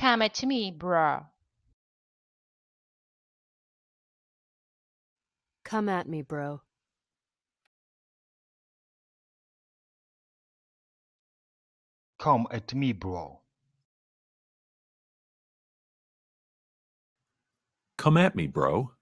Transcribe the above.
Come at me, bro. Come at me, bro. Come at me, bro. Come at me, bro.